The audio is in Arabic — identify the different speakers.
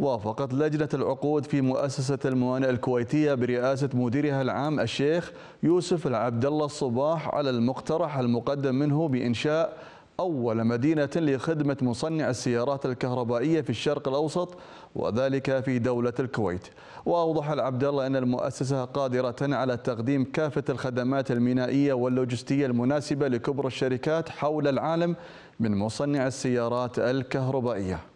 Speaker 1: وافقت لجنة العقود في مؤسسة الموانئ الكويتية برئاسة مديرها العام الشيخ يوسف العبد الله الصباح على المقترح المقدم منه بإنشاء أول مدينة لخدمة مصنع السيارات الكهربائية في الشرق الأوسط وذلك في دولة الكويت وأوضح العبد الله أن المؤسسة قادرة على تقديم كافة الخدمات المينائية واللوجستية المناسبة لكبرى الشركات حول العالم من مصنع السيارات الكهربائية